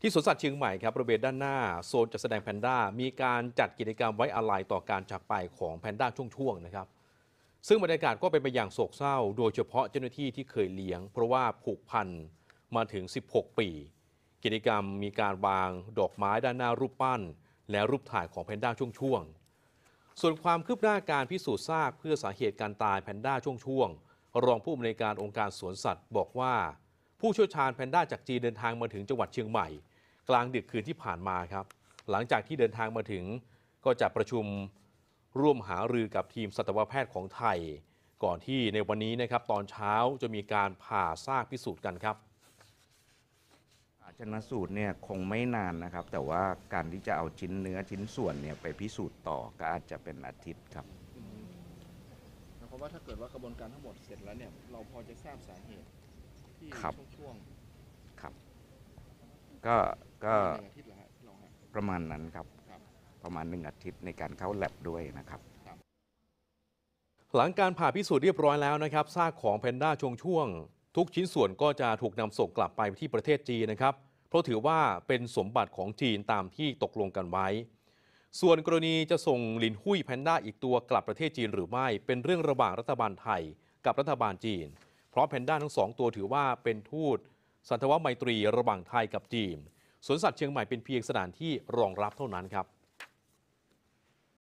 ที่สวนสัตว์เชียงใหม่ครับบริเวณด้านหน้าโซนจัดแสดงแพนด้า มีการจัดกิจกรรมไว้อาลัยต่อการจากไปของแพนด้าช่วงๆนะครับ ซึ่งบรรยากาศก็เป็นไปอย่างโศกเศร้า โดยเฉพาะเจ้าหน้าที่ที่เคยเลี้ยง เพราะว่าผูกพันมาถึง 16 ปี กิจกรรมมีการวางดอกไม้ด้านหน้ารูปปั้น และรูปถ่ายของแพนด้าช่วงๆ ส่วนความคืบหน้าการพิสูจน์ซากเพื่อสาเหตุการตายแพนด้าช่วงๆ รองผู้อำนวยการองค์การสวนสัตว์บอกว่าผู้เชี่ยวชาญแพนด้าจากจีนเดินทางมาถึงจังหวัดเชียงใหม่ กลางดึกคืนที่ผ่านมาครับ หลังจากที่เดินทางมาถึงก็จะประชุมร่วมหารือกับทีมสัตวแพทย์ของไทยก่อนที่ในวันนี้นะครับตอนเช้าจะมีการผ่าซากพิสูจน์กันครับชนสูตรเนี่ยคงไม่นานนะครับ แต่ว่าการที่จะเอาชิ้นเนื้อชิ้นส่วนเนี่ยไปพิสูจน์ต่อก็อาจจะเป็นอาทิตย์ครับเพราะว่าถ้าเกิดว่ากระบวนการทั้งหมดเสร็จแล้วเนี่ยเราพอจะทราบสาเหตุที่ครับช่วง ครับ ก็ ก็ประมาณนั้นครับ ประมาณหนึ่งอาทิตย์ในการเข้าแลบด้วยนะครับ หลังการผ่าพิสูจน์เรียบร้อยแล้วนะครับ ซากของแพนด้าชงช่วง ทุกชิ้นส่วนก็จะถูกนำส่งกลับไปที่ประเทศจีนนะครับ เพราะถือว่าเป็นสมบัติของจีนตามที่ตกลงกันไว้ ส่วนกรณีจะส่งลินหุ้ยแพนด้าอีกตัวกลับประเทศจีนหรือไม่เป็นเรื่องระหว่างรัฐบาลไทยกับรัฐบาลจีนพราะแพนด้าทั้งสองตัวถือว่าเป็นทูต สันทวไมตรีระหว่างไทยกับจีนสวนสัตว์เชียงใหม่เป็นเพียงสถานที่รองรับเท่านั้นครับ